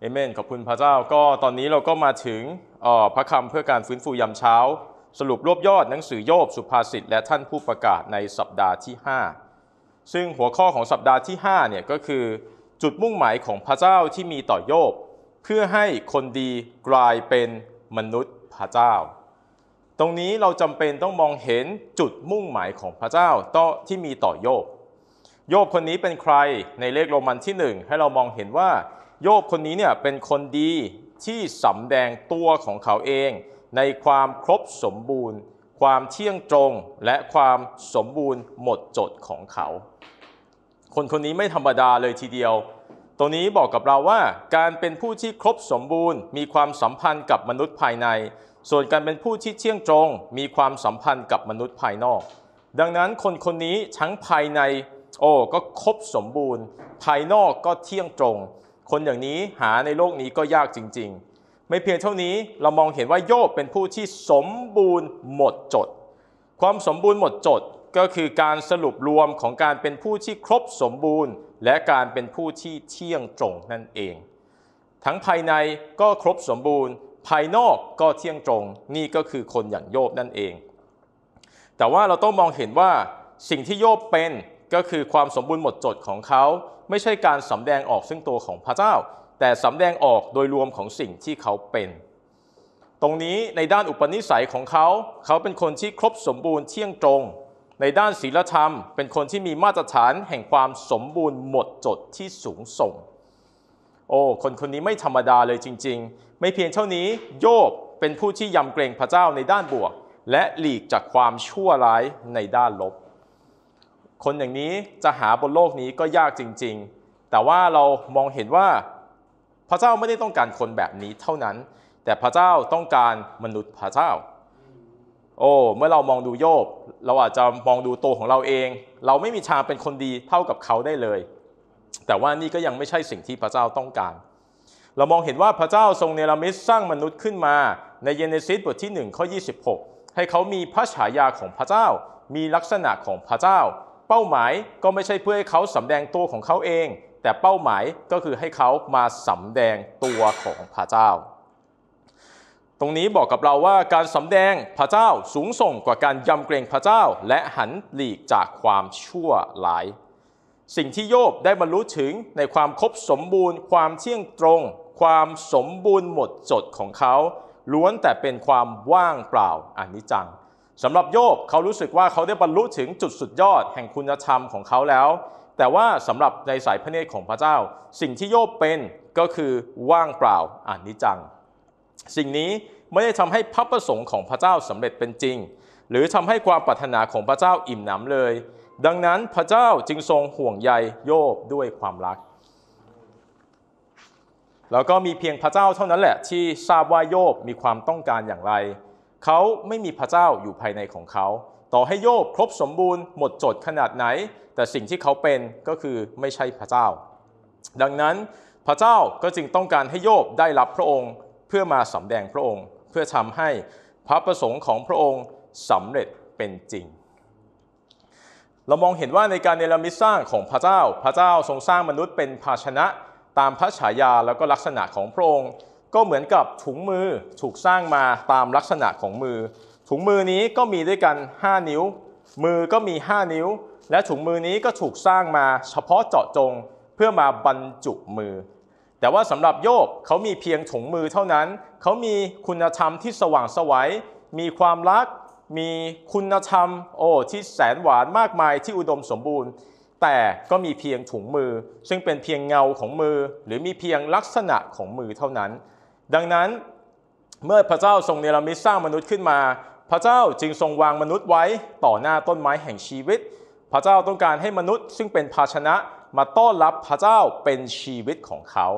เอเมนขอบคุณพระเจ้าก็ตอนนี้เราก็มาถึงพระคำเพื่อการฟื้นฟูยามเช้า สรุปรวบยอดหนังสือโยบสุภาษิตและท่านผู้ประกาศในสัปดาห์ที่ 5 ซึ่งหัวข้อของสัปดาห์ที่ 5เนี่ยก็คือจุดมุ่งหมายของพระเจ้าที่มีต่อโยบเพื่อให้คนดีกลายเป็นมนุษย์พระเจ้า ตรงนี้เราจำเป็นต้องมองเห็นจุดมุ่งหมายของพระเจ้าต่อที่มีต่อโยบโยบคนนี้เป็นใครในเลขโรมันที่ 1 ให้เรามองเห็นว่าโยบคนนี้เนี่ยเป็นคนดีที่สำแดงตัวของเขาเอง ในความครบสมบูรณ์ ความเที่ยงตรงและความสมบูรณ์หมดจดของเขา คนคนนี้ไม่ธรรมดาเลยทีเดียวตรงนี้บอกกับเราว่าการเป็นผู้ที่ครบสมบูรณ์ มีความสัมพันธ์กับมนุษย์ภายใน ส่วนการเป็นผู้ที่เที่ยงตรงมีความสัมพันธ์กับมนุษย์ภายนอก ดังนั้นคนคนนี้ทั้งภายใน โอ้ก็ครบสมบูรณ์ ภายนอกก็เที่ยงตรงคนอย่างนี้หาในโลกนี้ก็ยากจริงๆ ไม่เพียงเท่านี้เรามองเห็นว่าโยบเป็นผู้ที่สมบูรณ์หมดจด ความสมบูรณ์หมดจดก็คือการสรุปรวมของการเป็นผู้ที่ครบสมบูรณ์ และการเป็นผู้ที่เที่ยงตรงนั่นเอง ทั้งภายในก็ครบสมบูรณ์ ภายนอกก็เที่ยงตรงนี่ก็คือคนอย่างโยบนั่นเอง แต่ว่าเราต้องมองเห็นว่า สิ่งที่โยบเป็นก็คือความสมบูรณ์หมดจดของเขาไม่ใช่การสำแดงออกซึ่งตัวของพระเจ้าแต่สำแดงออกโดยรวมของสิ่งที่เขาเป็น ตรงนี้ในด้านอุปนิสัยของเขา เขาเป็นคนที่ครบสมบูรณ์เที่ยงตรงในด้านศีลธรรม เป็นคนที่มีมาตรฐานแห่งความสมบูรณ์หมดจดที่สูงส่ง โอ้คนคนนี้ไม่ธรรมดาเลยจริงๆ ไม่เพียงเท่านี้ โยบเป็นผู้ที่ยำเกรงพระเจ้าในด้านบวก และหลีกจากความชั่วร้ายในด้านลบคนอย่างนี้จะหาบนโลกนี้ก็ยากจริง ๆ แต่ว่าเรามองเห็นว่าพระเจ้าไม่ได้ต้องการคนแบบนี้เท่านั้น แต่พระเจ้าต้องการมนุษย์พระเจ้า โอ้ เมื่อเรามองดูโยบ เราอาจจะมองดูตัวของเราเอง เราไม่มีทางเป็นคนดีเท่ากับเขาได้เลย แต่ว่านี่ก็ยังไม่ใช่สิ่งที่พระเจ้าต้องการ เรามองเห็นว่าพระเจ้าทรงเนรมิตสร้างมนุษย์ขึ้นมา ในเยเนซิสบทที่1ข้อ26 ให้เขามีพระฉายาของพระเจ้า มีลักษณะของพระเจ้าเป้าหมายก็ไม่ใช่เพื่อให้เขาสำแดงตัวของเขาเอง แต่เป้าหมายก็คือให้เขามาสำแดงตัวของพระเจ้า ตรงนี้บอกกับเราว่าการสำแดงพระเจ้าสูงส่งกว่าการยำเกรงพระเจ้าและหันหลีกจากความชั่วหลาย สิ่งที่โยบได้บรรลุถึงในความครบสมบูรณ์ความเที่ยงตรง ความสมบูรณ์หมดจดของเขาล้วนแต่เป็นความว่างเปล่าอนิจจังสำหรับโยบ เขารู้สึกว่าเขาได้บรรลุถึงจุดสุดยอดแห่งคุณธรรมของเขาแล้ว แต่ว่าสำหรับในสายพระเนตรของพระเจ้า สิ่งที่โยบเป็นก็คือว่างเปล่าอัานีิจัง สิ่งนี้ไม่ได้ทำให้พระประสงค์ของพระเจ้าสำเร็จเป็นจริง หรือทำให้ความปรารถนาของพระเจ้าอิ่มหนำเลย ดังนั้นพระเจ้าจึงทรงห่วงใยโยบด้วยความรักแล้วก็มีเพียงพระเจ้าเท่านั้นแหละที่ทราบว่าโยบมีความต้องการอย่างไรเขาไม่มีพระเจ้าอยู่ภายในของเขา ต่อให้โยบครบสมบูรณ์หมดจดขนาดไหน แต่สิ่งที่เขาเป็นก็คือไม่ใช่พระเจ้า ดังนั้นพระเจ้าก็จึงต้องการให้โยบได้รับพระองค์เพื่อมาสำแดงพระองค์ เพื่อทำให้พระประสงค์ของพระองค์สำเร็จเป็นจริง เรามองเห็นว่าในการเนรมิตสร้างของพระเจ้า พระเจ้าทรงสร้างมนุษย์เป็นภาชนะ ตามพระฉายาแล้วก็ลักษณะของพระองค์ก็เหมือนกับถุงมือถูกสร้างมาตามลักษณะของมือ ถุงมือนี้ก็มีด้วยกัน 5 นิ้ว มือก็มี 5 นิ้ว และถุงมือนี้ก็ถูกสร้างมาเฉพาะเจาะจง เพื่อมาบรรจุมือ แต่ว่าสำหรับโยบเขามีเพียงถุงมือเท่านั้นเขามีคุณธรรมที่สว่างสวัยมีความรัก มีคุณธรรมโอ้ที่แสนหวานมากมายที่อุดมสมบูรณ์ แต่ก็มีเพียงถุงมือ ซึ่งเป็นเพียงเงาของมือ หรือมีเพียงลักษณะของมือเท่านั้นดังนั้นเมื่อพระเจ้าทรงเนรมิตสร้างมนุษย์ขึ้นมา พระเจ้าจึงทรงวางมนุษย์ไว้ต่อหน้าต้นไม้แห่งชีวิต พระเจ้าต้องการให้มนุษย์ ซึ่งเป็นภาชนะมาต้อนรับพระเจ้าเป็นชีวิตของเขา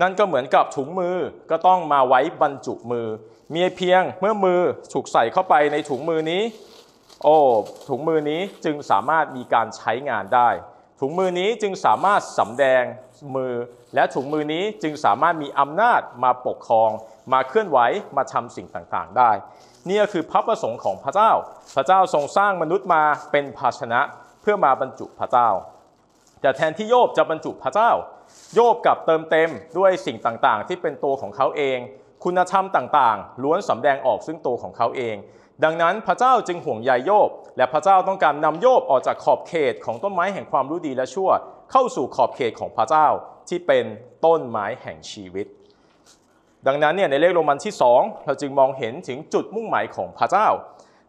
นั่นก็เหมือนกับถุงมือก็ต้องมาไว้บรรจุมือ มีเพียงเมื่อมือถูกใส่เข้าไปในถุงมือนี้ โอ้ถุงมือนี้จึงสามารถมีการใช้งานได้ ถุงมือนี้จึงสามารถสำแดงมือและถุงมือนี้จึงสามารถมีอำนาจมาปกครอง มาเคลื่อนไหว มาทำสิ่งต่างๆได้ นี่ก็คือพระประสงค์ของพระเจ้า พระเจ้าทรงสร้างมนุษย์มาเป็นภาชนะเพื่อมาบรรจุพระเจ้า แต่แทนที่โยบจะบรรจุพระเจ้า โยบกับเติมเต็มด้วยสิ่งต่างๆ ที่เป็นตัวของเขาเอง คุณธรรมต่างๆ ล้วนสำแดงออกซึ่งตัวของเขาเอง ดังนั้นพระเจ้าจึงห่วงใยโยบ และพระเจ้าต้องการนำโยบออกจากขอบเขตของต้นไม้แห่งความรู้ดีและชั่ว เข้าสู่ขอบเขตของพระเจ้าที่เป็นต้นไม้แห่งชีวิต ดังนั้นเนี่ยในเลขโรมันที่ 2 เราจึงมองเห็นถึงจุดมุ่งหมายของพระเจ้า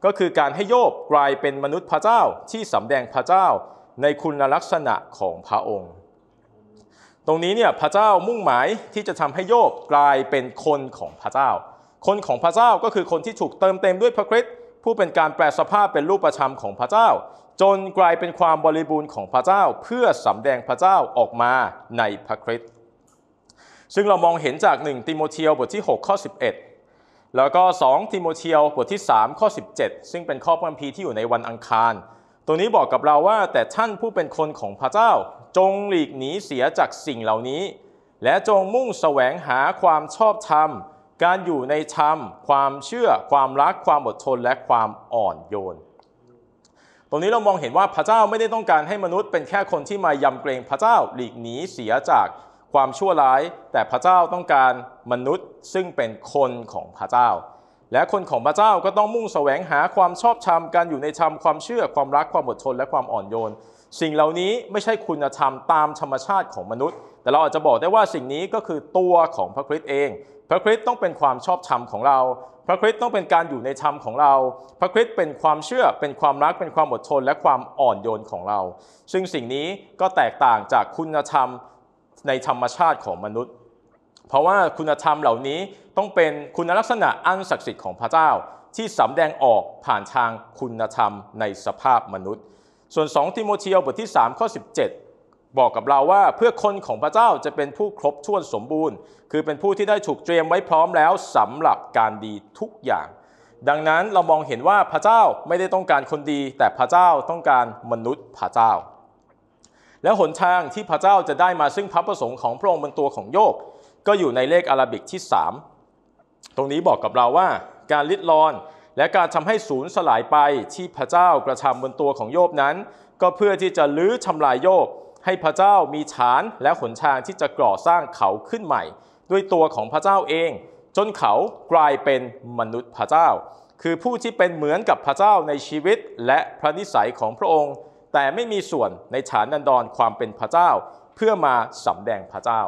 ก็คือการให้โยบกลายเป็นมนุษย์พระเจ้าที่สำแดงพระเจ้าในคุณลักษณะของพระองค์ ตรงนี้เนี่ยพระเจ้ามุ่งหมายที่จะทำให้โยบกลายเป็นคนของพระเจ้า คนของพระเจ้าก็คือคนที่ถูกเติมเต็มด้วยพระคริสต์ผู้เป็นการแปลสภาพเป็นรูปประชามของพระเจ้าจนกลายเป็นความบริบูรณ์ของพระเจ้าเพื่อสำแดงพระเจ้าออกมาในพระคริสต์ ซึ่งเรามองเห็นจาก1ติโมเธียบทที่6ข้อ11 แล้วก็2ติโมเธียบทที่3ข้อ17 ซึ่งเป็นข้อพระคัมภีร์ที่อยู่ในวันอังคาร ตรงนี้บอกกับเราว่าแต่ท่านผู้เป็นคนของพระเจ้า จงหลีกหนีเสียจากสิ่งเหล่านี้ และจงมุ่งแสวงหาความชอบธรรมการอยู่ในธรรมความเชื่อ ความรัก ความอดทนและความอ่อนโยนตรงนี้เรามองเห็นว่าพระเจ้าไม่ได้ต้องการให้มนุษย์เป็นแค่คนที่มายำเกรงพระเจ้าหลีกหนีเสียจากความชั่วร้าย แต่พระเจ้าต้องการมนุษย์ซึ่งเป็นคนของพระเจ้า และคนของพระเจ้าก็ต้องมุ่งแสวงหาความชอบธรรมการอยู่ในธรรมความเชื่อ ความรักความอดทนและความอ่อนโยน สิ่งเหล่านี้ไม่ใช่คุณธรรมตามธรรมชาติของมนุษย์แต่เราอาจจะบอกได้ว่าสิ่งนี้ก็คือตัวของพระคริสต์เอง พระคริสต์ต้องเป็นความชอบธรรมของเรา พระคริสต์ต้องเป็นการอยู่ในธรรมของเรา พระคริสต์เป็นความเชื่อเป็นความรักเป็นความอดทน และความอ่อนโยนของเรา ซึ่งสิ่งนี้ก็แตกต่างจากคุณธรรม ในธรรมชาติของมนุษย์ เพราะว่าคุณธรรมเหล่านี้ต้องเป็นคุณลักษณะอันศักดิ์สิทธิ์ของพระเจ้า ที่สำแดงออกผ่านทางคุณธรรมในสภาพมนุษย์ ส่วน2ทิโมธีบทที่ 3 ข้อ 17บอกกับเราว่าเพื่อคนของพระเจ้าจะเป็นผู้ครบถ้วนสมบูรณ์ คือเป็นผู้ที่ได้ถูกเตรียมไว้พร้อมแล้วสำหรับการดีทุกอย่าง ดังนั้นเรามองเห็นว่าพระเจ้าไม่ได้ต้องการคนดี แต่พระเจ้าต้องการมนุษย์พระเจ้า และหนทางที่พระเจ้าจะได้มาซึ่งพระประสงค์ของพระองค์บนตัวของโยบก็อยู่ในเลขอาราบิกที่ 3 ตรงนี้บอกกับเราว่า การลิดรอนและการทำให้ศูนย์สลายไปที่พระเจ้ากระทำบนตัวของโยบนั้น ก็เพื่อที่จะลื้อทำลายโยบให้พระเจ้ามีฐานและขนทางที่จะก่อสร้างเขาขึ้นใหม่ ด้วยตัวของพระเจ้าเอง จนเขากลายเป็นมนุษย์พระเจ้า คือผู้ที่เป็นเหมือนกับพระเจ้าในชีวิตและพระนิสัยของพระองค์ แต่ไม่มีส่วนในฐานนันดรความเป็นพระเจ้า เพื่อมาสำแดงพระเจ้า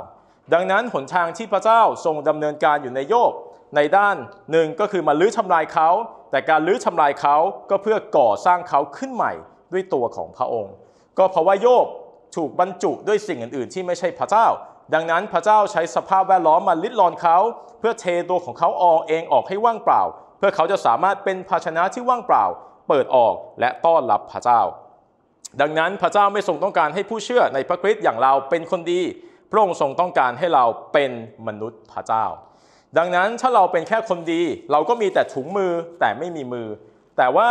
ดังนั้นหนทางที่พระเจ้าทรงดำเนินการอยู่ในโยบในด้านหนึ่งก็คือมาลื้อทำลายเขา แต่การลื้อทำลายเขาก็เพื่อก่อสร้างเขาขึ้นใหม่ด้วยตัวของพระองค์ ก็เพราะว่าโยบถูกบรรจุด้วยสิ่งอื่นๆ ที่ไม่ใช่พระเจ้า ดังนั้นพระเจ้าใช้สภาพแวดล้อมมาลิดรอนเขา เพื่อเทตัวของเขาออกเองออกให้ว่างเปล่า เพื่อเขาจะสามารถเป็นภาชนะที่ว่างเปล่า เปิดออกและต้อนรับพระเจ้า ดังนั้นพระเจ้าไม่ทรงต้องการให้ผู้เชื่อในพระคริสต์อย่างเราเป็นคนดี พระองค์ทรงต้องการให้เราเป็นมนุษย์พระเจ้า ดังนั้นถ้าเราเป็นแค่คนดีเราก็มีแต่ถุงมือแต่ไม่มีมือ แต่ว่า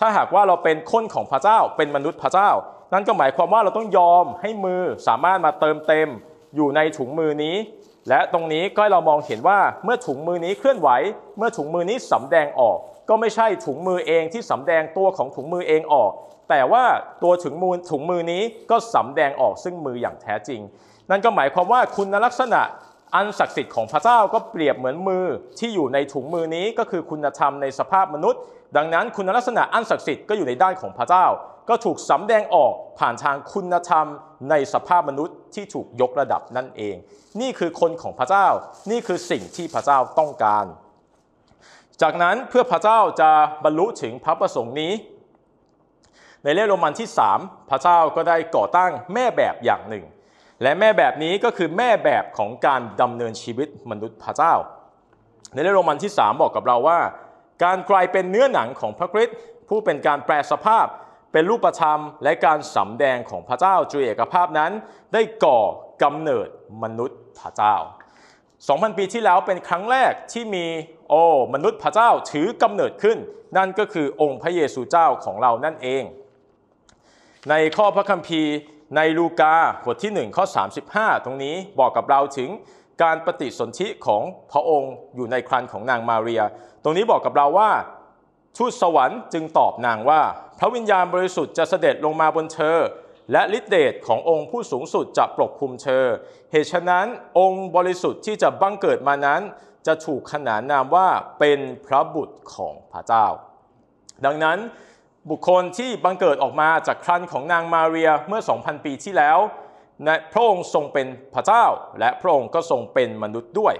ถ้าหากว่าเราเป็นคนของพระเจ้าเป็นมนุษย์พระเจ้านั่นก็หมายความว่าเราต้องยอมให้มือสามารถมาเติมเต็มอยู่ในถุงมือนี้ และตรงนี้ก็เรามองเห็นว่าเมื่อถุงมือนี้เคลื่อนไหวเมื่อถุงมือนี้สาแดงออก ก็ไม่ใช่ถุงมือเองที่สาแดงตัวของถุงมือเองออก แต่ว่าตัวถุงมือถุงมือนี้ก็สาแดงออกซึ่งมืออย่างแท้จริง นั่นก็หมายความว่าคุณลักษณะอันศักดิ์สิทธิ์ของพระเจ้าก็เปรียบเหมือนมือที่อยู่ในถุงมือนี้ก็คือคุณธรรมในสภาพมนุษย์ ดังนั้นคุณลักษณะอันศักดิ์สิทธิ์ก็อยู่ในด้านของพระเจ้าก็ถูกสำแดงออกผ่านทางคุณธรรมในสภาพมนุษย์ที่ถูกยกระดับนั่นเอง นี่คือคนของพระเจ้า นี่คือสิ่งที่พระเจ้าต้องการ จากนั้นเพื่อพระเจ้าจะบรรลุถึงพระประสงค์นี้ ในเล่มโรมันที่ 3 พระเจ้าก็ได้ก่อตั้งแม่แบบอย่างหนึ่ง และแม่แบบนี้ก็คือแม่แบบของการดำเนินชีวิตมนุษย์พระเจ้า ในเล่มโรมันที่ 3 บอกกับเราว่า การกลายเป็นเนื้อหนังของพระคริสต์ผู้เป็นการแปลสภาพเป็นรูปธรรมและการสำแดงของพระเจ้าจุเอกภาพนั้น ได้ก่อกำเนิดมนุษย์พระเจ้า 2,000 ปีที่แล้วเป็นครั้งแรกที่มีโอ้ มนุษย์พระเจ้าถือกำเนิดขึ้น นั่นก็คือองค์พระเยซูเจ้าของเรานั่นเอง ในข้อพระคัมภีร์ในลูกาบทที่1ข้อ35 ตรงนี้บอกกับเราถึงการปฏิสนธิของพระองค์อยู่ในครภนของนางมาเรียตรงนี้บอกกับเราว่าทูตสวรรค์จึงตอบนางว่า พระวิญญาณบริสุทธิ์จะเสด็จลงมาบนเธอ และฤทธิเดชขององค์ผู้สูงสุดจะปกคลุมเธอ เหตุฉะนั้นองค์บริสุทธิ์ที่จะบังเกิดมานั้นจะถูกขนานนามว่าเป็นพระบุตรของพระเจ้า ดังนั้นบุคคลที่บังเกิดออกมาจากครันของนางมาเรียเมื่อ 2,000 ปีที่แล้ว พระองค์ทรงเป็นพระเจ้า และพระองค์ก็ทรงเป็นมนุษย์ด้วย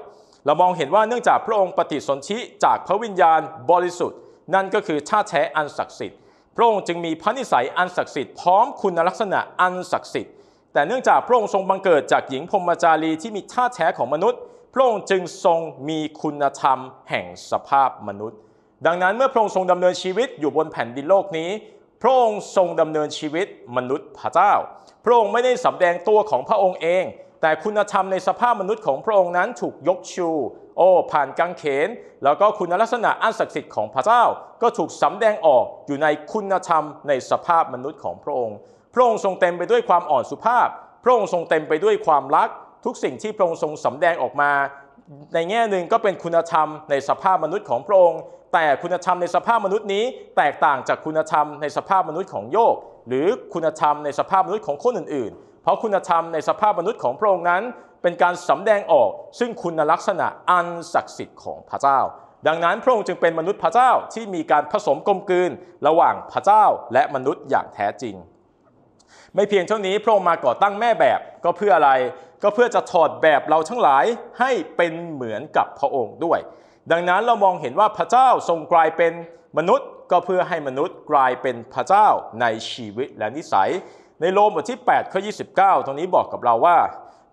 เรามองเห็นว่าเนื่องจากพระองค์ปฏิสนธิจากพระวิญญาณบริสุทธิ์นั่นก็คือชาติแท้อันศักดิ์สิทธิ์ พระองค์จึงมีพระนิสัยอันศักดิ์สิทธิ์พร้อมคุณลักษณะอันศักดิ์สิทธิ์แต่เนื่องจากพระองค์ทรงบังเกิดจากหญิงพรมจารีที่มีชาติแท้ของมนุษย์ พระองค์จึงทรงมีคุณธรรมแห่งสภาพมนุษย์ ดังนั้นเมื่อพระองค์ทรงดำเนินชีวิตอยู่บนแผ่นดินโลกนี้พระองค์ทรงดำเนินชีวิตมนุษย์พระเจ้าพระองค์ไม่ได้สำแดงตัวของพระองค์เอง แต่คุณธรรมในสภาพมนุษย์ของพระองค์นั้นถูกยกชูโอ้ผ่านกังเขน แล้วก็คุณลักษณะอันศักดิ์สิทธิ์ของพระเจ้าก็ถูกสำแดงออกอยู่ในคุณธรรมในสภาพมนุษย์ของพระองค์พระองค์ทรงเต็มไปด้วยความอ่อนสุภาพพระองค์ทรงเต็มไปด้วยความรัก ทุกสิ่งที่พระองค์ทรงสำแดงออกมา ในแง่หนึ่งก็เป็นคุณธรรมในสภาพมนุษย์ของพระองค์แต่คุณธรรมในสภาพมนุษย์นี้แตกต่างจากคุณธรรมในสภาพมนุษย์ของโยกหรือคุณธรรมในสภาพมนุษย์ของคนอื่นๆ เพราะคุณธรรมในสภาพมนุษย์ของพระองค์นั้นเป็นการสำแดงออกซึ่งคุณลักษณะอันศักดิ์สิทธิ์ของพระเจ้า ดังนั้นพระองค์จึงเป็นมนุษย์พระเจ้าที่มีการผสมกลมกลืนระหว่างพระเจ้าและมนุษย์อย่างแท้จริง ไม่เพียงเท่านี้พระองค์มาก่อตั้งแม่แบบก็เพื่ออะไร ก็เพื่อจะถอดแบบเราทั้งหลายให้เป็นเหมือนกับพระองค์ด้วย ดังนั้นเรามองเห็นว่าพระเจ้าทรงกลายเป็นมนุษย์ ก็เพื่อให้มนุษย์กลายเป็นพระเจ้าในชีวิตและนิสัย ในโลมบทที่8ข้อ29ตรงนี้บอกกับเราว่า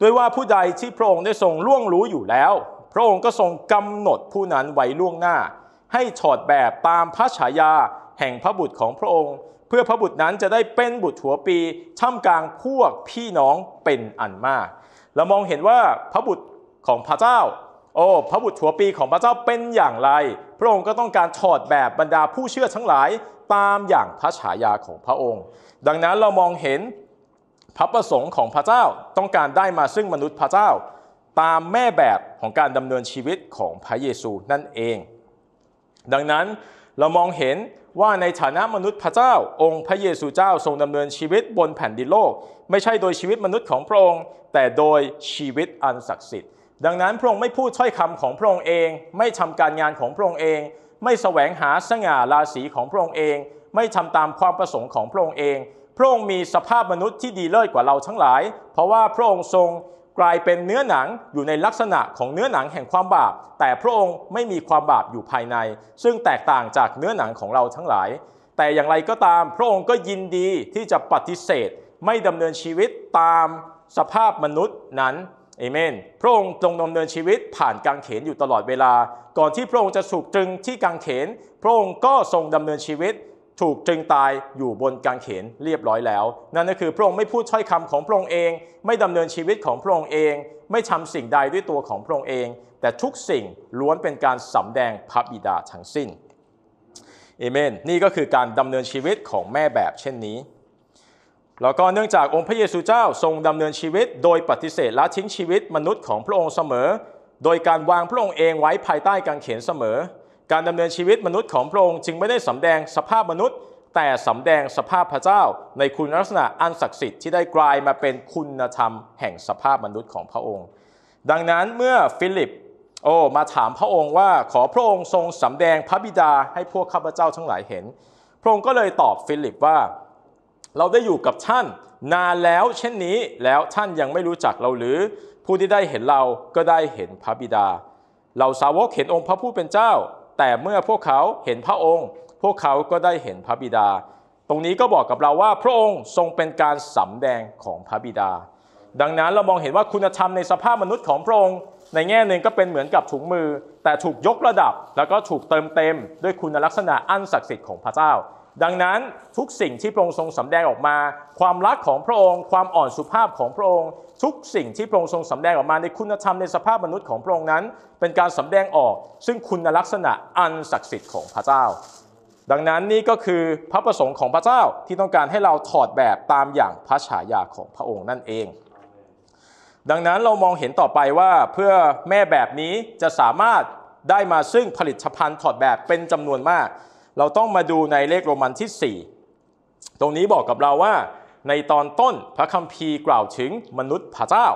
ด้วยว่าผู้ใดที่พระองค์ได้ทรงล่วงรู้อยู่แล้ว พระองค์ก็ทรงกำหนดผู้นั้นไว้ล่วงหน้า ให้ถอดแบบตามพระฉายา แห่งพระบุตรของพระองค์ เพื่อพระบุตรนั้นจะได้เป็นบุตรหัวปีท่ามกลางพวกพี่น้องเป็นอันมาก เรามองเห็นว่าพระบุตรของพระเจ้าโอ้พระบุตรหัวปีของพระเจ้าเป็นอย่างไร พระองค์ก็ต้องการถอดแบบบรรดาผู้เชื่อทั้งหลายตามอย่างพระฉายาของพระองค์ ดังนั้นเรามองเห็นพระประสงค์ของพระเจ้าต้องการได้มาซึ่งมนุษย์พระเจ้า ตามแม่แบบของการดำเนินชีวิตของพระเยซูนั่นเอง ดังนั้นเรามองเห็นว่าในฐานะมนุษย์พระเจ้าองค์พระเยซูเจ้าทรงดำเนินชีวิตบนแผ่นดินโลก ไม่ใช่โดยชีวิตมนุษย์ของพระองค์แต่โดยชีวิตอันศักดิ์สิทธิ์ ดังนั้นพระองค์ไม่พูดถ้อยคำของพระองค์เอง ไม่ทำการงานของพระองค์เอง ไม่แสวงหาสง่าราศีของพระองค์เอง ไม่ทำตามความประสงค์ของพระองค์เองพระองค์มีสภาพมนุษย์ที่ดีเลิศกว่าเราทั้งหลาย เพราะว่าพระองค์ทรงกลายเป็นเนื้อหนังอยู่ในลักษณะของเนื้อหนังแห่งความบาป แต่พระองค์ไม่มีความบาปอยู่ภายใน ซึ่งแตกต่างจากเนื้อหนังของเราทั้งหลาย แต่อย่างไรก็ตาม พระองค์ก็ยินดีที่จะปฏิเสธไม่ดำเนินชีวิตตามสภาพมนุษย์นั้นเอเมน พระองค์ทรงดำเนินชีวิตผ่านกางเขนอยู่ตลอดเวลา ก่อนที่พระองค์จะสูกตรึงที่กางเขน พระองค์ก็ทรงดำเนินชีวิตถูกจึงตายอยู่บนกางเขนเรียบร้อยแล้ว นั่นก็คือพระองค์ไม่พูดช้อยคำของพระองค์เอง ไม่ดำเนินชีวิตของพระองค์เองไม่ทำสิ่งใดด้วยตัวของพระองค์เองแต่ทุกสิ่งล้วนเป็นการสำแดงพระบิดาทั้งสิ้นเอเมนนี่ก็คือการดำเนินชีวิตของแม่แบบเช่นนี้แล้วก็เนื่องจากองค์พระเยซูเจ้า ทรงดำเนินชีวิตโดยปฏิเสธละทิ้งชีวิตมนุษย์ของพระองค์เสมอ โดยการวางพระองค์เองไว้ภายใต้กางเขนเสมอการดำเนินชีวิตมนุษย์ของพระองค์จึงไม่ได้สำแดงสภาพมนุษย์ แต่สำแดงสภาพพระเจ้า ในคุณลักษณะอันศักดิ์สิทธิ์ที่ได้กลายมาเป็นคุณธรรมแห่งสภาพมนุษย์ของพระองค์ ดังนั้นเมื่อฟิลิป โอมาถามพระองค์ว่าขอพระองค์ทรงสำแดงพระบิดาให้พวกข้าพเจ้าทั้งหลายเห็น พระองค์ก็เลยตอบฟิลิปว่า เราได้อยู่กับท่านนานแล้วเช่นนี้แล้วท่านยังไม่รู้จักเราหรือผู้ที่ได้เห็นเราก็ได้เห็นพระบิดา เราสาวกเห็นองค์พระผู้เป็นเจ้าแต่เมื่อพวกเขาเห็นพระองค์ พวกเขาก็ได้เห็นพระบิดา ตรงนี้ก็บอกกับเราว่าพระองค์ทรงเป็นการสำแดงของพระบิดา ดังนั้นเรามองเห็นว่าคุณธรรมในสภาพมนุษย์ของพระองค์ ในแง่หนึ่งก็เป็นเหมือนกับถุงมือ แต่ถูกยกระดับแล้วก็ถูกเติมเต็ม ด้วยคุณลักษณะอันศักดิ์สิทธิ์ของพระเจ้า ดังนั้นทุกสิ่งที่พระองค์ทรงสำแดงออกมา ความรักของพระองค์ ความอ่อนสุภาพของพระองค์ทุกสิ่งที่พระองค์ทรงสำแดงออกมาในคุณธรรมในสภาพมนุษย์ของพระองค์นั้น เป็นการสำแดงออกซึ่งคุณลักษณะอันศักดิ์สิทธิ์ของพระเจ้า ดังนั้นนี่ก็คือพระประสงค์ของพระเจ้าที่ต้องการให้เราถอดแบบตามอย่างพระฉายาของพระองค์นั่นเอง ดังนั้นเรามองเห็นต่อไปว่าเพื่อแม่แบบนี้จะสามารถได้มาซึ่งผลิตภัณฑ์ถอดแบบเป็นจำนวนมาก เราต้องมาดูในเลขโรมันที่ 4 ตรงนี้บอกกับเราว่าในตอนต้นพระคัมภีร์กล่าวถึงมนุษย์พระเจ้า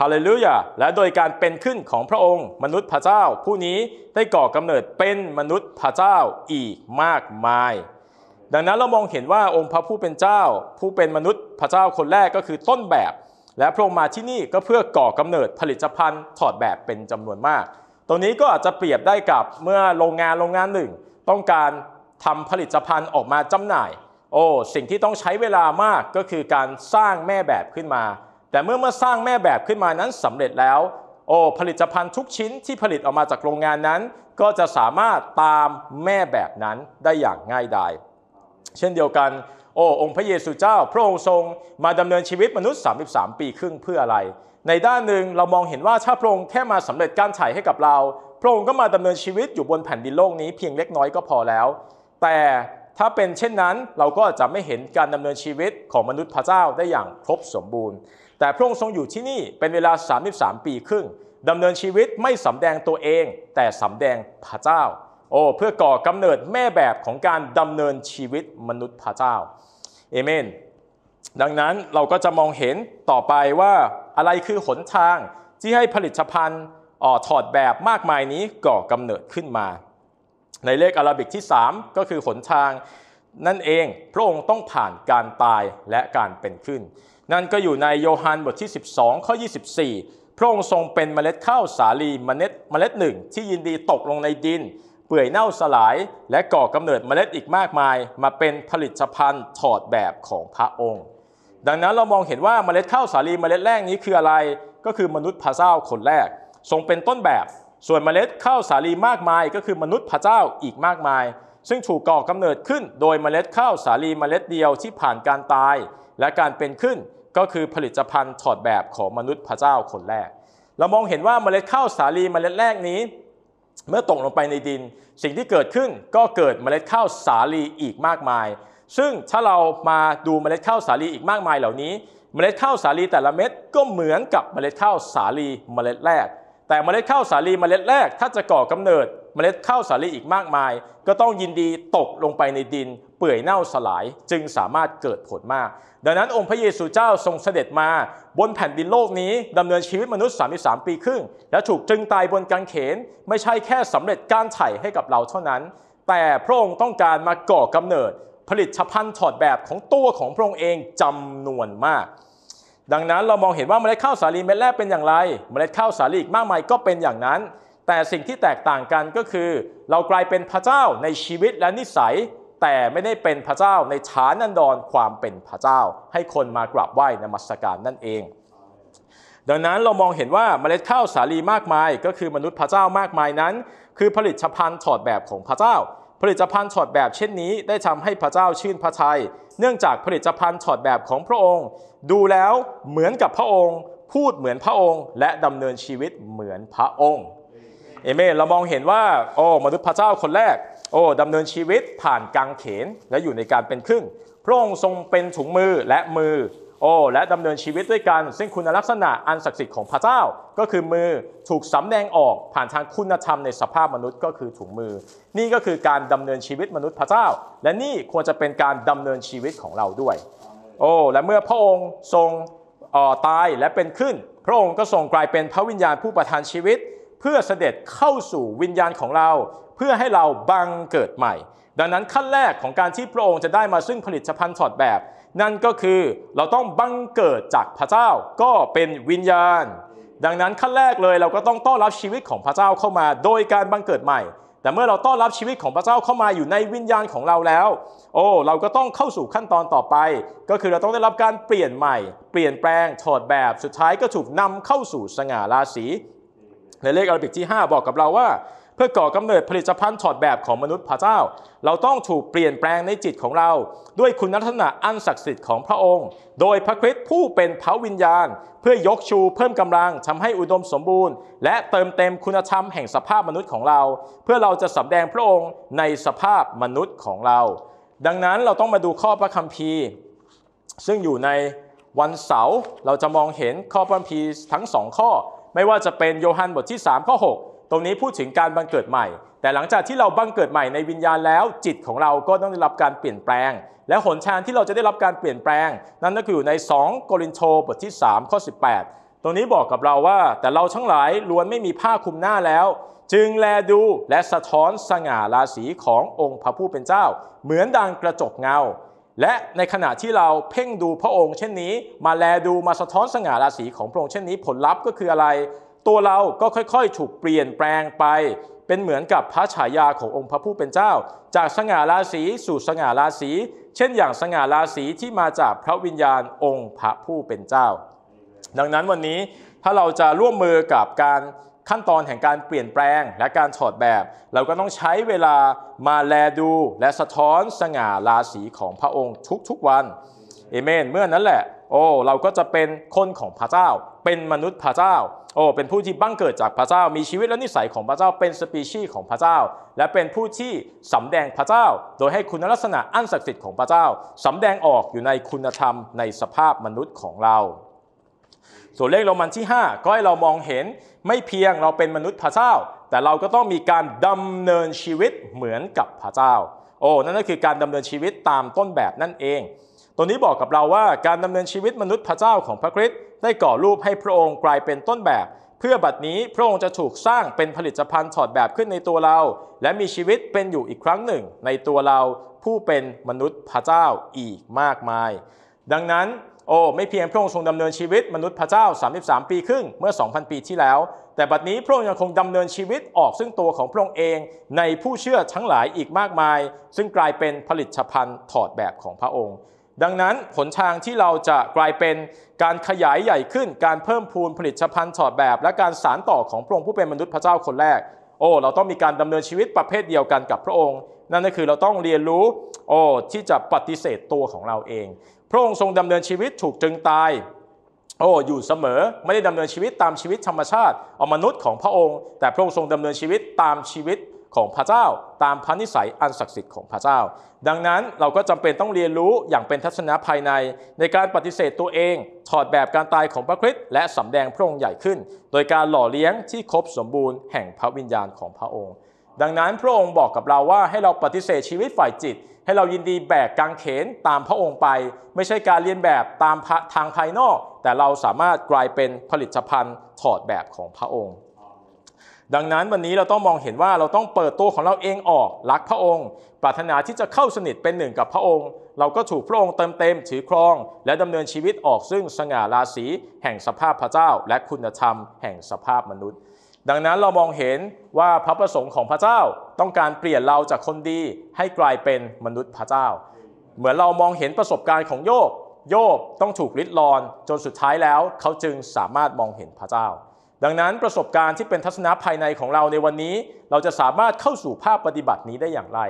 ฮาเลลูยาและโดยการเป็นขึ้นของพระองค์มนุษย์พระเจ้า ผู้นี้ได้ก่อกำเนิดเป็นมนุษย์พระเจ้าอีกมากมาย ดังนั้นเรามองเห็นว่าองค์พระผู้เป็นเจ้า ผู้เป็นมนุษย์พระเจ้าคนแรกก็คือต้นแบบ และพระองค์มาที่นี่ก็เพื่อก่อกำเนิดผลิตภัณฑ์ถอดแบบเป็นจำนวนมาก ตรงนี้ก็อาจจะเปรียบได้กับเมื่อโรงงานโรงงานหนึ่ง ต้องการทำผลิตภัณฑ์ออกมาจำหน่ายโอ้สิ่งที่ต้องใช้เวลามากก็คือการสร้างแม่แบบขึ้นมา แต่เมื่อเมื่อสร้างแม่แบบขึ้นมานั้นสำเร็จแล้ว โอ้ผลิตภัณฑ์ทุกชิ้นที่ผลิตออกมาจากโรงงานนั้น ก็จะสามารถตามแม่แบบนั้นได้อย่างง่ายดายเช่นเดียวกัน โอ้องค์พระเยซูเจ้าพระองค์ทรงมาดำเนินชีวิตมนุษย์ 33 ปีครึ่งเพื่ออะไร ในด้านหนึ่งเรามองเห็นว่าถ้าพระองค์แค่มาสำเร็จการไถ่ให้กับเราพระองค์ก็มาดำเนินชีวิตอยู่บนแผ่นดินโลกนี้เพียงเล็กน้อยก็พอแล้ว แต่ถ้าเป็นเช่นนั้นเราก็จะไม่เห็นการดำเนินชีวิตของมนุษย์พระเจ้าได้อย่างครบสมบูรณ์แต่พระองค์ทรงอยู่ที่นี่เป็นเวลา33 ปีครึ่งดำเนินชีวิตไม่สำแดงตัวเองแต่สำแดงพระเจ้าโอ้เพื่อก่อกำเนิดแม่แบบของการดำเนินชีวิตมนุษย์พระเจ้าเอเมนดังนั้นเราก็จะมองเห็นต่อไปว่าอะไรคือหนทางที่ให้ผลิตภัณฑ์ออถอดแบบมากมายนี้ก่อกำเนิดขึ้นมาในเลขอาราบิกที่ 3 ก็คือหนทาง นั่นเองพระองค์ต้องผ่านการตายและการเป็นขึ้น นั่นก็อยู่ในโยฮันบทที่ 12ข้อ24 พระองค์ทรงเป็นเมล็ดข้าวสาลีเมล็ดเมล็ดหนึ่งที่ยินดีตกลงในดิน เปื่อยเน่าสลายและก่อกำเนิดเมล็ดอีกมากมายมาเป็นผลิตภัณฑ์ถอดแบบของพระองค์ ดังนั้นเรามองเห็นว่าเมล็ดข้าวสาลีเมล็ดแรกนี้คืออะไร ก็คือมนุษย์พาเจ้าคนแรก ทรงเป็นต้นแบบส่วนเมล็ดข้าวสาลีมากมายก็คือมนุษย์พระเจ้าอีกมากมาย ซึ่งถูกก่อกำเนิดขึ้น โดยเมล็ดข้าวสาลีเมล็ดเดียวที่ผ่านการตายและการเป็นขึ้นก็คือผลิตภัณฑ์ถอดแบบของมนุษย์พระเจ้าคนแรก เรามองเห็นว่าเมล็ดข้าวสาลีเมล็ดแรกนี้เมื่อตกลงไปในดินสิ่งที่เกิดขึ้นก็เกิดเมล็ดข้าวสาลีอีกมากมาย ซึ่งถ้าเรามาดูเมล็ดข้าวสาลีอีกมากมายเหล่านี้ เมล็ดข้าวสาลีแต่ละเม็ดก็เหมือนกับเมล็ดข้าวสาลีเมล็ดแรกแต่เมล็ดข้าวสาลีเมล็ดแรกถ้าจะก่อกำเนิดเมล็ดข้าวสาลีอีกมากมาย ก็ต้องยินดีตกลงไปในดินเปื่อยเน่าสลายจึงสามารถเกิดผลมาก ดังนั้นองค์พระเยซูเจ้าทรงเสด็จมาบนแผ่นดินโลกนี้ดำเนินชีวิตมนุษย์33ปีครึ่ง และถูกจึงตายบนกางเขน ไม่ใช่แค่สำเร็จการไถ่ให้กับเราเท่านั้น แต่พระองค์ต้องการมาก่อกำเนิด ผลิตภัณฑ์ถอดแบบของตัวของพระองค์เองจำนวนมากดังนั้นเรามองเห็นว่าเมล็ดข้าวสาลีเม็ดแรกเป็นอย่างไรเมล็ดข้าวสาลีอีกมากมายก็เป็นอย่างนั้น แต่สิ่งที่แตกต่างกันก็คือ เรากลายเป็นพระเจ้าในชีวิตและนิสัย แต่ไม่ได้เป็นพระเจ้าในฐานันดรความเป็นพระเจ้า ให้คนมา กราบไหว้นมัสการนั่นเอง ดังนั้นเรามองเห็นว่าเมล็ดข้าวสาลีมากมาย ก็คือมนุษย์พระเจ้ามากมายนั้น คือผลิตภัณฑ์ถอดแบบของพระเจ้าผลิตภัณฑ์ช็อตแบบเช่นนี้ ได้ทำให้พระเจ้าชื่นพระทยัย เนื่องจากผลิตภัณฑ์ช็อตแบบของพระองค์ ดูแล้วเหมือนกับพระองค์ พูดเหมือนพระองค์ และดำเนินชีวิตเหมือนพระองค์ เอเมนเรามองเห็นว่า โอ้มนุษย์พระเจ้าคนแรก โอ้ดำเนินชีวิตผ่านกางเขนและอยู่ในการเป็นครึ่ง พระองค์ทรงเป็นถุงมือและมือโอ้และดำเนินชีวิตด้วยกันซึ่งคุณลักษณะอันศักดิ์สิทธิ์ของพระเจ้า ก็คือมือถูกสำแดงออกผ่านทางคุณธรรมในสภาพมนุษย์ก็คือถุงมือ นี่ก็คือการดำเนินชีวิตมนุษย์พระเจ้า และนี่ควรจะเป็นการดำเนินชีวิตของเราด้วยโอ้และเมื่อพระองค์ทรงตายและเป็นขึ้นพระองค์ก็ทรงกลายเป็นพระวิญญาณผู้ประทานชีวิต เพื่อเสด็จเข้าสู่วิญญาณของเรา เพื่อให้เราบังเกิดใหม่ ดังนั้นขั้นแรกของการที่พระองค์จะได้มาซึ่งผลิตภัณฑ์ถอดแบบนั่นก็คือเราต้องบังเกิดจากพระเจ้าก็เป็นวิญญาณ ดังนั้นขั้นแรกเลยเราก็ต้องต้อนรับชีวิตของพระเจ้าเข้ามา โดยการบังเกิดใหม่ แต่เมื่อเราต้อนรับชีวิตของพระเจ้าเข้ามาอยู่ในวิญญาณของเราแล้ว โอ้ เราก็ต้องเข้าสู่ขั้นตอนต่อไป ก็คือเราต้องได้รับการเปลี่ยนใหม่ เปลี่ยนแปลงถอดแบบสุดท้ายก็ถูกนำเข้าสู่สง่าราศีในเลขอัลบิกที่ 5 บอกกับเราว่าเพื่อก่อกำเนิดผลิตภัณฑ์ถอดแบบของมนุษย์พระเจ้า เราต้องถูกเปลี่ยนแปลงในจิตของเราด้วยคุณลักษณะอันศักดิ์สิทธิ์ของพระองค์ โดยพระคริสต์ผู้เป็นพระวิญญาณ เพื่อยกชูเพิ่มกำลังทำให้อุดมสมบูรณ์และเติมเต็มคุณธรรมแห่งสภาพมนุษย์ของเรา เพื่อเราจะสำแดงพระองค์ในสภาพมนุษย์ของเรา ดังนั้นเราต้องมาดูข้อพระคัมภีร์ ซึ่งอยู่ในวันเสาร์เราจะมองเห็นข้อพระคัมภีร์ทั้งสองข้อ ไม่ว่าจะเป็นโยฮันบทที่3ข้อ6รงนี้พูดถึงการบังเกิดใหม่ แต่หลังจากที่เราบังเกิดใหม่ในวิญญาณแล้วจิตของเราก็ต้องได้รับการเปลี่ยนแปลง และหนทางที่เราจะได้รับการเปลี่ยนแปลง นั้นก็คืออยู่ใน2โกรินโชบทที่3ข้อ18 ตรงนี้บอกกับเราว่า แต่เราทั้งหลายล้วนไม่มีผ้าคลุมหน้าแล้ว จึงแลดูและสะท้อนสง่าราศีขององค์พระผู้เป็นเจ้า เหมือนดังกระจกเงา และในขณะที่เราเพ่งดูพระองค์เช่นนี้ มาแลดูมาสะท้อนสง่าราศีของพระองค์เช่นนี้ ผลลัพธ์ก็คืออะไรตัวเราก็ค่อย ๆ ถูกเปลี่ยนแปลงไป เป็นเหมือนกับพระฉายาขององค์พระผู้เป็นเจ้า จากสง่าราศีสู่สง่าราศีเช่นอย่างสง่าราศีที่มาจากพระวิญญาณองค์พระผู้เป็นเจ้า ดังนั้นวันนี้ถ้าเราจะร่วมมือกับการขั้นตอนแห่งการเปลี่ยนแปลง และการถอดแบบ เราก็ต้องใช้เวลามาแลดูและสะท้อนสง่าราศีของพระองค์ทุกๆวันเอเมน เมื่อนั้นแหละโอ้ เราก็จะเป็นคนของพระเจ้า เป็นมนุษย์พระเจ้า โอ้ เป็นผู้ที่บังเกิดจากพระเจ้า มีชีวิตและนิสัยของพระเจ้า เป็นสปีชีส์ของพระเจ้า และเป็นผู้ที่สำแดงพระเจ้า โดยให้คุณลักษณะอันศักดิ์สิทธิ์ของพระเจ้าสำแดงออกอยู่ในคุณธรรมในสภาพมนุษย์ของเรา ส่วนเลขโรมันที่ 5 ก็ให้เรามองเห็นไม่เพียงเราเป็นมนุษย์พระเจ้า แต่เราก็ต้องมีการดำเนินชีวิตเหมือนกับพระเจ้า โอ้ นั่นก็คือการดำเนินชีวิตตามต้นแบบนั่นเองตัวนี้บอกกับเราว่าการดำเนินชีวิตมนุษย์พระเจ้าของพระคริสต์ได้ก่อรูปให้พระองค์กลายเป็นต้นแบบ เพื่อบัดนี้พระองค์จะถูกสร้างเป็นผลิตภัณฑ์ถอดแบบขึ้นในตัวเรา และมีชีวิตเป็นอยู่อีกครั้งหนึ่งในตัวเราผู้เป็นมนุษย์พระเจ้าอีกมากมาย ดังนั้น โอ้ไม่เพียงพระองค์ทรงดำเนินชีวิตมนุษย์พระเจ้า 33 ปีครึ่งเมื่อ 2,000 ปีที่แล้ว แต่บัดนี้พระองค์ยังคงดำเนินชีวิตออกซึ่งตัวของพระองค์เองในผู้เชื่อทั้งหลายอีกมากมาย ซึ่งกลายเป็นผลิตภัณฑ์ถอดแบบของพระองค์ดังนั้นผลทางที่เราจะกลายเป็นการขยายใหญ่ขึ้น การเพิ่มพูนผลิตภัณฑ์ถอดแบบ และการสานต่อของพระองค์ผู้เป็นมนุษย์พระเจ้าคนแรก โอ้ เราต้องมีการดำเนินชีวิตประเภทเดียวกันกับพระองค์ นั่นก็คือเราต้องเรียนรู้ โอ้ที่จะปฏิเสธตัวของเราเอง พระองค์ทรงดำเนินชีวิตถูกจึงตายโอ้อยู่เสมอไม่ได้ดำเนินชีวิตตามชีวิตธรรมชาติเอามนุษย์ของพระองค์ แต่พระองค์ทรงดำเนินชีวิตตามชีวิตของพระเจ้า ตามพันนิสัยอันศักดิ์สิทธิ์ของพระเจ้า ดังนั้นเราก็จำเป็นต้องเรียนรู้อย่างเป็นทัศนะภายในในการปฏิเสธตัวเอง ถอดแบบการตายของพระคริสต์และสำแดงพระองค์ใหญ่ขึ้น โดยการหล่อเลี้ยงที่ครบสมบูรณ์แห่งพระวิญญาณของพระองค์ดังนั้นพระองค์บอกกับเราว่าให้เราปฏิเสธชีวิตฝ่ายจิต ให้เรายินดีแบกกางเขนตามพระองค์ไป ไม่ใช่การเรียนแบบตามทางภายนอก แต่เราสามารถกลายเป็นผลิตภัณฑ์ถอดแบบของพระองค์ดังนั้นวันนี้เราต้องมองเห็นว่าเราต้องเปิดตัวของเราเองออกรักพระองค์ปรารถนาที่จะเข้าสนิทเป็นหนึ่งกับพระองค์ เราก็ถูกพระองค์เติมเต็มถือครอง และดำเนินชีวิตออกซึ่งสง่าราศี แห่งสภาพพระเจ้าและคุณธรรมแห่งสภาพมนุษย์ ดังนั้นเรามองเห็นว่าพระประสงค์ของพระเจ้าต้องการเปลี่ยนเราจากคนดีให้กลายเป็นมนุษย์พระเจ้าเหมือนเรามองเห็นประสบการณ์ของโยบโยบต้องถูกริดรอนจนสุดท้ายแล้ว เขาจึงสามารถมองเห็นพระเจ้าดังนั้นประสบการณ์ที่เป็นทัศนะภายในของเราในวันนี้เราจะสามารถเข้าสู่ภาพปฏิบัตินี้ได้อย่างไร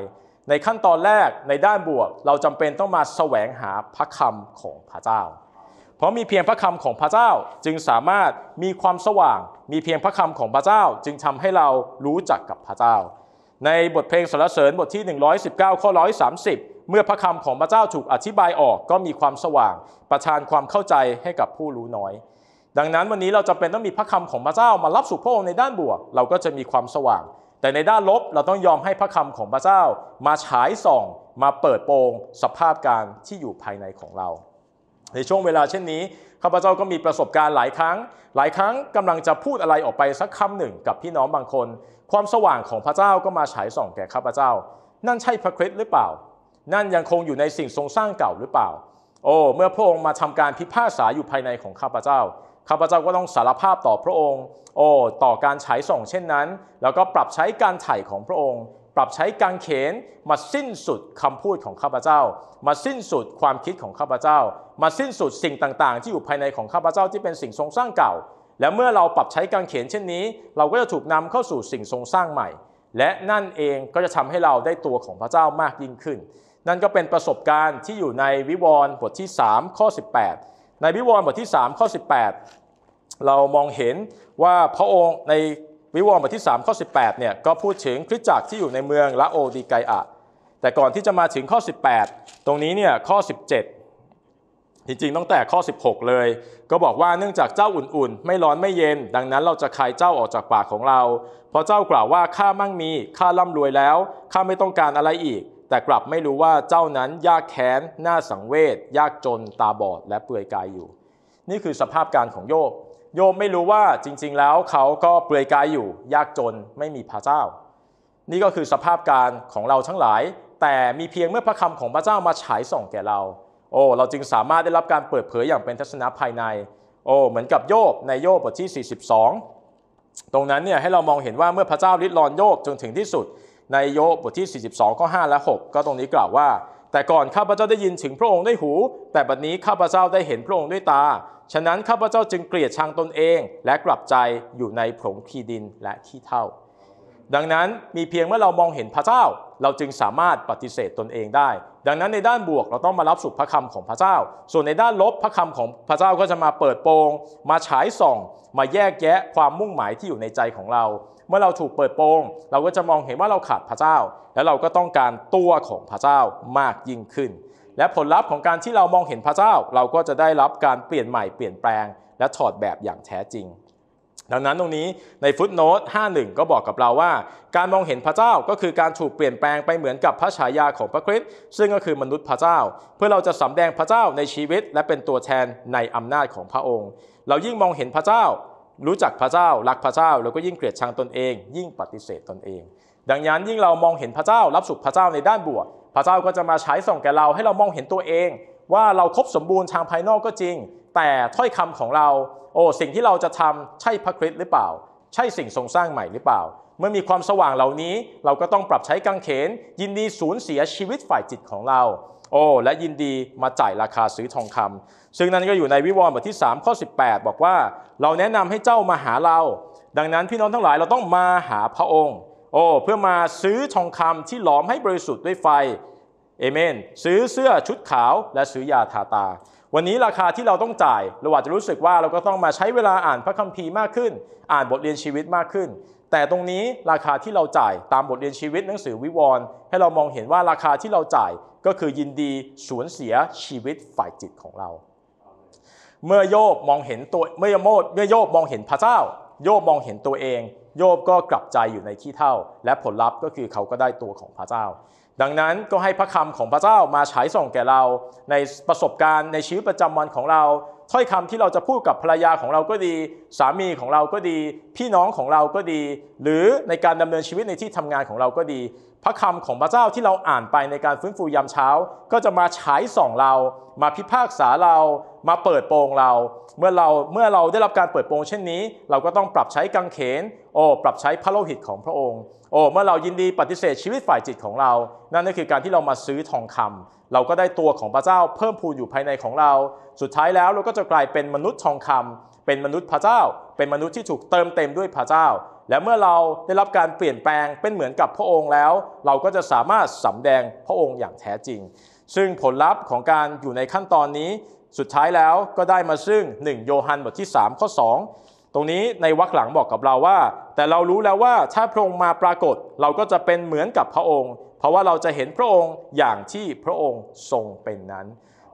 ในขั้นตอนแรกในด้านบวกเราจำเป็นต้องมาแสวงหาพระคำของพระเจ้า เพราะมีเพียงพระคำของพระเจ้าจึงสามารถมีความสว่าง มีเพียงพระคำของพระเจ้าจึงทำให้เรารู้จักกับพระเจ้า ในบทเพลงสรรเสริญบทที่ 119ข้อ130 เมื่อพระคำของพระเจ้าถูกอธิบายออกก็มีความสว่าง ประทานความเข้าใจให้กับผู้รู้น้อยดังนั้นวันนี้เราจะเป็นต้องมีพระคำของพระเจ้ามารับสุขพระองค์ในด้านบวกเราก็จะมีความสว่าง แต่ในด้านลบเราต้องยอมให้พระคำของพระเจ้า มาฉายส่องมาเปิดโปงสภาพการที่อยู่ภายในของเรา ในช่วงเวลาเช่นนี้ ข้าพเจ้าก็มีประสบการณ์หลายครั้ง หลายครั้งกำลังจะพูดอะไรออกไปสักคำหนึ่งกับพี่น้องบางคน ความสว่างของพระเจ้าก็มาฉายส่องแก่ข้าพเจ้า นั่นใช่พระคริสต์หรือเปล่า นั่นยังคงอยู่ในสิ่งทรงสร้างเก่าหรือเปล่าโอ้ เมื่อพระองค์มาทำการพิพากษาอยู่ภายในของข้าพเจ้าข้าพเจ้าก็ต้องสารภาพต่อพระองค์ โอ้ ต่อการฉายส่งเช่นนั้น แล้วก็ปรับใช้การไถ่ของพระองค์ ปรับใช้การเขนมาสิ้นสุดคำพูดของข้าพเจ้า มาสิ้นสุดความคิดของข้าพเจ้า มาสิ้นสุดสิ่งต่าง ๆ ที่อยู่ภายในของข้าพเจ้าที่เป็นสิ่งทรงสร้างเก่า และเมื่อเราปรับใช้การเขนเช่นนี้ เราก็จะถูกนำเข้าสู่สิ่งทรงสร้างใหม่ และนั่นเองก็จะทำให้เราได้ตัวของพระเจ้ามากยิ่งขึ้น นั่นก็เป็นประสบการณ์ที่อยู่ในวิวรณ์บทที่3ข้อ18ในวิวรณ์บทที่ 3 ข้อ 18 เรามองเห็นว่าพระองค์ในวิวรณ์บทที่3ข้อ 18เนี่ยก็พูดถึงคริสตจักรที่อยู่ในเมืองละโอดีไกอะแต่ก่อนที่จะมาถึงข้อ 18 ตรงนี้เนี่ยข้อ 17จริงๆตั้งแต่ข้อ 16 เลย ก็บอกว่าเนื่องจากเจ้าอุ่นๆ ไม่ร้อนไม่เย็นดังนั้นเราจะคายเจ้าออกจากปากของเราเพราะเจ้ากล่าวว่าข้ามั่งมีข้าร่ำรวยแล้วข้าไม่ต้องการอะไรอีกแต่กลับไม่รู้ว่าเจ้านั้นยากแค้นหน้าสังเวชยากจนตาบอดและเปลือยกายอยู่ นี่คือสภาพการของโยบโยบไม่รู้ว่าจริง ๆแล้วเขาก็เปลือยกายอยู่ ยากจนไม่มีพระเจ้านี่ก็คือสภาพการของเราทั้งหลาย แต่มีเพียงเมื่อพระคำของพระเจ้ามาฉายส่องแก่เราโอ้เราจึงสามารถได้รับการเปิดเผยอย่างเป็นทัศนะภายใน โอ้เหมือนกับโยบในโยบบทที่ 42 ตรงนั้นเนี่ยให้เรามองเห็นว่าเมื่อพระเจ้าริดรอนโยบจนถึงที่สุดในโยบบทที่ 42ข้อ5และ 6 ก็ตรงนี้กล่าวว่า แต่ก่อนข้าพเจ้าได้ยินถึงพระองค์ด้วยหู แต่บัดนี้ข้าพเจ้าได้เห็นพระองค์ด้วยตา ฉะนั้นข้าพเจ้าจึงเกลียดชังตนเองและกลับใจอยู่ในผงขี้ดินและขี้เถ้าดังนั้นมีเพียงเมื่อเรามองเห็นพระเจ้า เราจึงสามารถปฏิเสธตนเองได้ ดังนั้นในด้านบวกเราต้องมารับสุขพระคำของพระเจ้า ส่วนในด้านลบพระคำของพระเจ้าก็จะมาเปิดโปง มาฉายส่อง มาแยกแยะความมุ่งหมายที่อยู่ในใจของเรา เมื่อเราถูกเปิดโปง เราก็จะมองเห็นว่าเราขาดพระเจ้า และเราก็ต้องการตัวของพระเจ้ามากยิ่งขึ้น และผลลัพธ์ของการที่เรามองเห็นพระเจ้า เราก็จะได้รับการเปลี่ยนใหม่เปลี่ยนแปลงและถอดแบบอย่างแท้จริงดังนั้นตรงนี้ในฟุตโนต51 ก็บอกกับเราว่า การมองเห็นพระเจ้าก็คือการถูกเปลี่ยนแปลงไปเหมือนกับพระฉายาของพระคริสต์ซึ่งก็คือมนุษย์พระเจ้า เพื่อเราจะสำแดงพระเจ้าในชีวิตและเป็นตัวแทนในอำนาจของพระองค์ เรายิ่งมองเห็นพระเจ้า รู้จักพระเจ้ารักพระเจ้าแล้วก็ยิ่งเกลียดชังตนเอง ยิ่งปฏิเสธตนเอง ดังนั้นยิ่งเรามองเห็นพระเจ้ารับสุขพระเจ้าในด้านบวกพระเจ้าก็จะมาใช้ส่งแก่เราให้เรามองเห็นตัวเอง ว่าเราครบสมบูรณ์ทางภายนอกก็จริงแต่ถ้อยคำของเรา โอ้ สิ่งที่เราจะทำใช่พระคริสต์หรือเปล่า ใช่สิ่งทรงสร้างใหม่หรือเปล่า เมื่อมีความสว่างเหล่านี้ เราก็ต้องปรับใช้กังเขน ยินดีสูญเสียชีวิตฝ่ายจิตของเรา โอ้ และยินดีมาจ่ายราคาซื้อทองคำ ซึ่งนั้นก็อยู่ในวิวรณ์บทที่3ข้อ 18 บอกว่า เราแนะนำให้เจ้ามาหาเรา ดังนั้นพี่น้องทั้งหลายเราต้องมาหาพระองค์ โอ้ เพื่อมาซื้อทองคำที่หลอมให้บริสุทธิ์ด้วยไฟเอเมน ซื้อเสื้อชุดขาวและซื้อยาทาตาวันนี้ราคาที่เราต้องจ่ายเราอาจจะรู้สึกว่าเราก็ต้องมาใช้เวลาอ่านพระคัมภีร์มากขึ้น อ่านบทเรียนชีวิตมากขึ้น แต่ตรงนี้ราคาที่เราจ่ายตามบทเรียนชีวิตหนังสือวิวรณ์ให้เรามองเห็นว่าราคาที่เราจ่ายก็คือยินดีสูญเสียชีวิตฝ่ายจิตของเรา เมื่อโยบมองเห็นตัวเมื่อโมดเมื่อโยบมองเห็นพระเจ้า โยบมองเห็นตัวเอง โยบก็กลับใจอยู่ในที่เท่า และผลลัพธ์ก็คือเขาก็ได้ตัวของพระเจ้าดังนั้นก็ให้พระคำของพระเจ้ามาฉายส่องแก่เรา ในประสบการณ์ในชีวิตประจำวันของเราถ้อยคำที่เราจะพูดกับภรรยาของเราก็ดี สามีของเราก็ดี พี่น้องของเราก็ดี หรือในการดำเนินชีวิตในที่ทำงานของเราก็ดี พระคำของพระเจ้าที่เราอ่านไปในการฟื้นฟูยามเช้า ก็จะมาฉายส่องเรา มาพิพากษาเรามาเปิดโปงเราเมื่อเราเมื่อเราได้รับการเปิดโปงเช่นนี้ เราก็ต้องปรับใช้กังเขน โอ้ปรับใช้พระโลหิตของพระองค์ โอ้เมื่อเรายินดีปฏิเสธชีวิตฝ่ายจิตของเรา นั่นก็คือการที่เรามาซื้อทองคำ เราก็ได้ตัวของพระเจ้าเพิ่มพูนอยู่ภายในของเรา สุดท้ายแล้วเราก็จะกลายเป็นมนุษย์ทองคำ เป็นมนุษย์พระเจ้า เป็นมนุษย์ที่ถูกเติมเต็มด้วยพระเจ้า และเมื่อเราได้รับการเปลี่ยนแปลงเป็นเหมือนกับพระองค์แล้ว เราก็จะสามารถสำแดงพระองค์อย่างแท้จริง ซึ่งผลลัพธ์ของการอยู่ในขั้นตอนนี้สุดท้ายแล้วก็ได้มาซึ่ง 1 โยฮันบทที่3ข้อ2ตรงนี้ในวรรคหลังบอกกับเราว่า แต่เรารู้แล้วว่าถ้าพระองค์มาปรากฏเราก็จะเป็นเหมือนกับพระองค์ เพราะว่าเราจะเห็นพระองค์อย่างที่พระองค์ทรงเป็นนั้น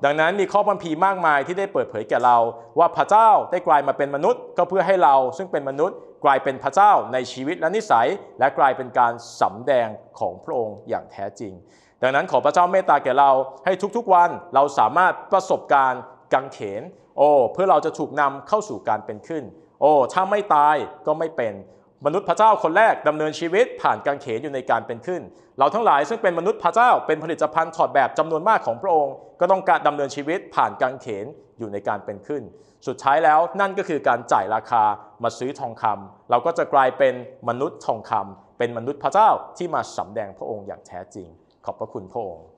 ดังนั้นมีข้อบัญพีมากมายที่ได้เปิดเผยแก่เรา ว่าพระเจ้าได้กลายมาเป็นมนุษย์ ก็เพื่อให้เราซึ่งเป็นมนุษย์ กลายเป็นพระเจ้าในชีวิตและนิสัย และกลายเป็นการสำแดงของพระองค์อย่างแท้จริงดังนั้นขอพระเจ้าเมตตาแก่เราให้ทุกๆวันเราสามารถประสบการณ์กังเขน โอ้เพื่อเราจะถูกนำเข้าสู่การเป็นขึ้นโอ้ถ้าไม่ตายก็ไม่เป็น มนุษย์พระเจ้าคนแรกดำเนินชีวิตผ่านกังเขนอยู่ในการเป็นขึ้น เราทั้งหลายซึ่งเป็นมนุษย์พระเจ้าเป็นผลิตภัณฑ์ถอดแบบจำนวนมากของพระองค์ก็ต้องการดำเนินชีวิตผ่านกังเขนอยู่ในการเป็นขึ้น สุดท้ายแล้วนั่นก็คือการจ่ายราคามาซื้อทองคำ เราก็จะกลายเป็นมนุษย์ทองคำเป็นมนุษย์พระเจ้าที่มาสำแดงพระองค์อย่างแท้จริงขอบพระคุณพระองค์